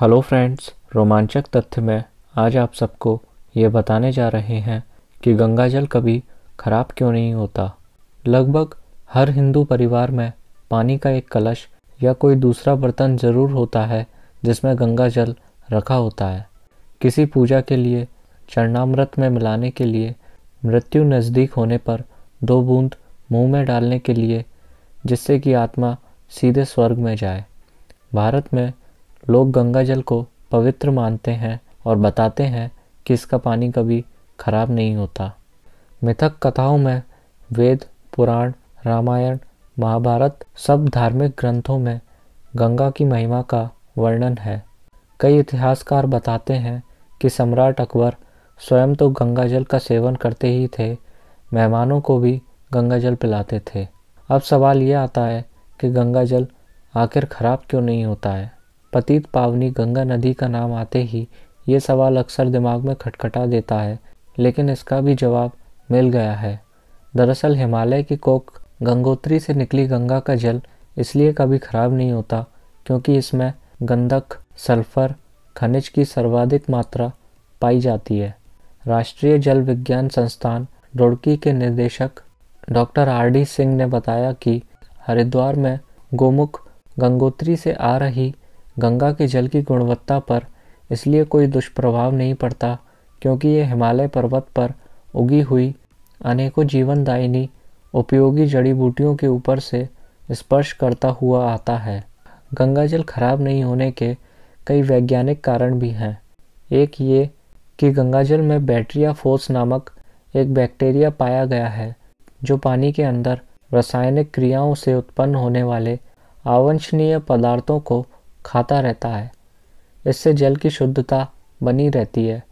hello friends रोमांचक तथ्य में आज आप सबको ये बताने जा रहे हैं कि गंगाजल कभी खराब क्यों नहीं होता लगभग हर हिंदू परिवार में पानी का एक कलश या कोई दूसरा बर्तन ज़रूर होता है जिसमें गंगा जल रखा होता है किसी पूजा के लिए चरणामृत में मिलाने के लिए मृत्यु नज़दीक होने पर दो बूंद मुंह में डालने के लिए जिससे कि आत्मा सीधे स्वर्ग में जाए भारत में लोग गंगा जल को पवित्र मानते हैं और बताते हैं कि इसका पानी कभी खराब नहीं होता मिथक कथाओं में वेद पुराण रामायण महाभारत सब धार्मिक ग्रंथों में गंगा की महिमा का वर्णन है कई इतिहासकार बताते हैं कि सम्राट अकबर स्वयं तो गंगा जल का सेवन करते ही थे मेहमानों को भी गंगा जल पिलाते थे अब सवाल ये आता है कि गंगा जल आखिर ख़राब क्यों नहीं होता है पतित पावनी गंगा नदी का नाम आते ही ये सवाल अक्सर दिमाग में खटखटा देता है लेकिन इसका भी जवाब मिल गया है दरअसल हिमालय की कोक गंगोत्री से निकली गंगा का जल इसलिए कभी खराब नहीं होता क्योंकि इसमें गंधक सल्फर खनिज की सर्वाधिक मात्रा पाई जाती है राष्ट्रीय जल विज्ञान संस्थान रुड़की के निदेशक डॉक्टर आर डी सिंह ने बताया कि हरिद्वार में गोमुख गंगोत्री से आ रही गंगा के जल की गुणवत्ता पर इसलिए कोई दुष्प्रभाव नहीं पड़ता क्योंकि ये हिमालय पर्वत पर उगी हुई अनेकों जीवनदायिनी उपयोगी जड़ी बूटियों के ऊपर से स्पर्श करता हुआ आता है गंगा जल खराब नहीं होने के कई वैज्ञानिक कारण भी हैं एक ये कि गंगाजल में बैटरिया फोर्स नामक एक बैक्टीरिया पाया गया है जो पानी के अंदर रासायनिक क्रियाओं से उत्पन्न होने वाले आवंशनीय पदार्थों को खाता रहता है इससे जल की शुद्धता बनी रहती है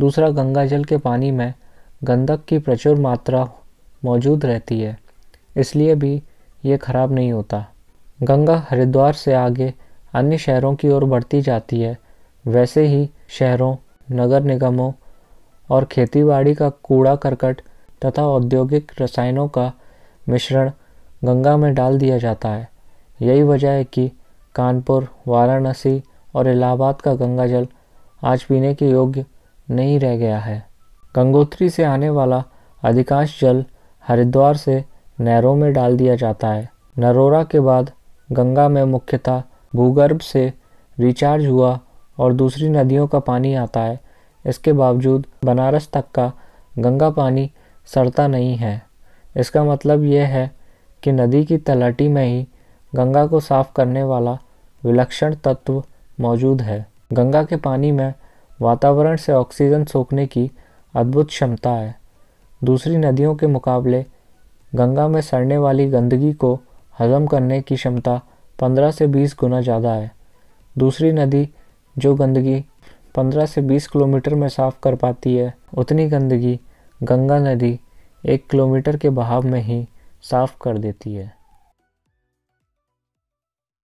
दूसरा गंगा जल के पानी में गंधक की प्रचुर मात्रा मौजूद रहती है इसलिए भी ये खराब नहीं होता गंगा हरिद्वार से आगे अन्य शहरों की ओर बढ़ती जाती है वैसे ही शहरों नगर निगमों और खेतीबाड़ी का कूड़ा करकट तथा औद्योगिक रसायनों का मिश्रण गंगा में डाल दिया जाता है यही वजह है कि कानपुर वाराणसी और इलाहाबाद का गंगा जल आज पीने के योग्य नहीं रह गया है गंगोत्री से आने वाला अधिकांश जल हरिद्वार से नहरों में डाल दिया जाता है नरोरा के बाद गंगा में मुख्यतः भूगर्भ से रिचार्ज हुआ और दूसरी नदियों का पानी आता है इसके बावजूद बनारस तक का गंगा पानी सड़ता नहीं है इसका मतलब यह है कि नदी की तलाटी में ही गंगा को साफ करने वाला विलक्षण तत्व मौजूद है गंगा के पानी में वातावरण से ऑक्सीजन सोखने की अद्भुत क्षमता है दूसरी नदियों के मुकाबले गंगा में सड़ने वाली गंदगी को हजम करने की क्षमता 15 से 20 गुना ज़्यादा है दूसरी नदी जो गंदगी 15 से 20 किलोमीटर में साफ कर पाती है उतनी गंदगी गंगा नदी एक किलोमीटर के बहाव में ही साफ कर देती है